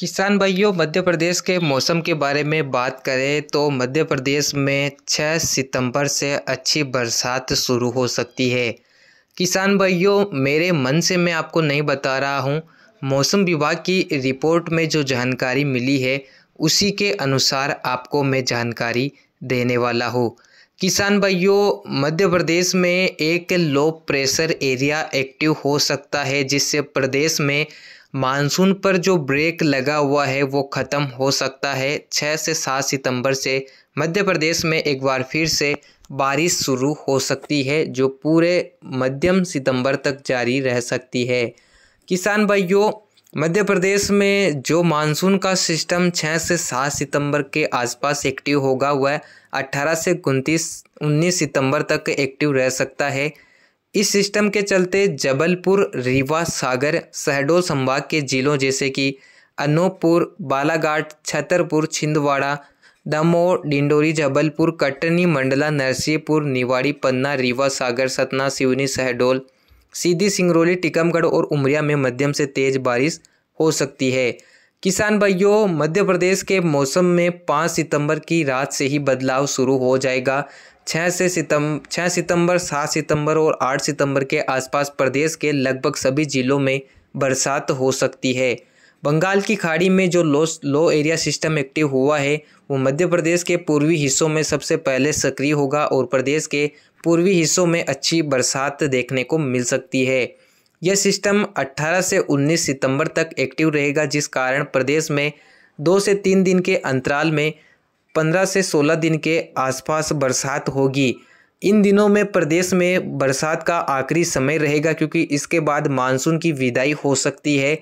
किसान भाइयों मध्य प्रदेश के मौसम के बारे में बात करें तो मध्य प्रदेश में 6 सितंबर से अच्छी बरसात शुरू हो सकती है किसान भाइयों मेरे मन से मैं आपको नहीं बता रहा हूँ मौसम विभाग की रिपोर्ट में जो जानकारी मिली है उसी के अनुसार आपको मैं जानकारी देने वाला हूँ किसान भाइयों मध्य प्रदेश में एक लो प्रेशर एरिया एक्टिव हो सकता है जिससे प्रदेश में मानसून पर जो ब्रेक लगा हुआ है वो ख़त्म हो सकता है छः से सात सितंबर से मध्य प्रदेश में एक बार फिर से बारिश शुरू हो सकती है जो पूरे मध्यम सितंबर तक जारी रह सकती है किसान भाइयों मध्य प्रदेश में जो मानसून का सिस्टम छः से सात सितंबर के आसपास एक्टिव होगा वह अट्ठारह से उनतीस उन्नीस सितंबर तक एक्टिव रह सकता है इस सिस्टम के चलते जबलपुर रीवा सागर शहडोल संभाग के जिलों जैसे कि अनूपपुर बालाघाट छतरपुर छिंदवाड़ा दमोह डिंडोरी जबलपुर कटनी मंडला नरसिंहपुर निवाड़ी पन्ना रीवा सागर सतना सिवनी शहडोल सीधी सिंगरौली टीकमगढ़ और उमरिया में मध्यम से तेज बारिश हो सकती है किसान भाइयों मध्य प्रदेश के मौसम में पाँच सितंबर की रात से ही बदलाव शुरू हो जाएगा छः से सितम छः सितंबर सात सितंबर और आठ सितंबर के आसपास प्रदेश के लगभग सभी जिलों में बरसात हो सकती है बंगाल की खाड़ी में जो low low area system active हुआ है वो मध्य प्रदेश के पूर्वी हिस्सों में सबसे पहले सक्रिय होगा और प्रदेश के पूर्वी हिस्सों में अच्छी बरसात देखने को मिल सकती है यह सिस्टम 18 से 19 सितंबर तक एक्टिव रहेगा जिस कारण प्रदेश में दो से तीन दिन के अंतराल में पंद्रह से सोलह दिन के आसपास बरसात होगी इन दिनों में प्रदेश में बरसात का आखिरी समय रहेगा क्योंकि इसके बाद मानसून की विदाई हो सकती है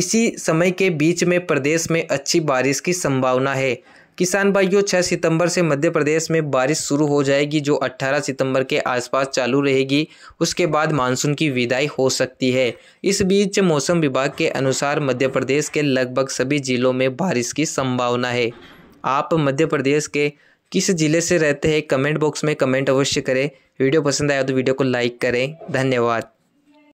इसी समय के बीच में प्रदेश में अच्छी बारिश की संभावना है किसान भाइयों छः सितंबर से मध्य प्रदेश में बारिश शुरू हो जाएगी जो अट्ठारह सितंबर के आसपास चालू रहेगी उसके बाद मानसून की विदाई हो सकती है इस बीच मौसम विभाग के अनुसार मध्य प्रदेश के लगभग सभी जिलों में बारिश की संभावना है आप मध्य प्रदेश के किस ज़िले से रहते हैं कमेंट बॉक्स में कमेंट अवश्य करें वीडियो पसंद आया तो वीडियो को लाइक करें धन्यवाद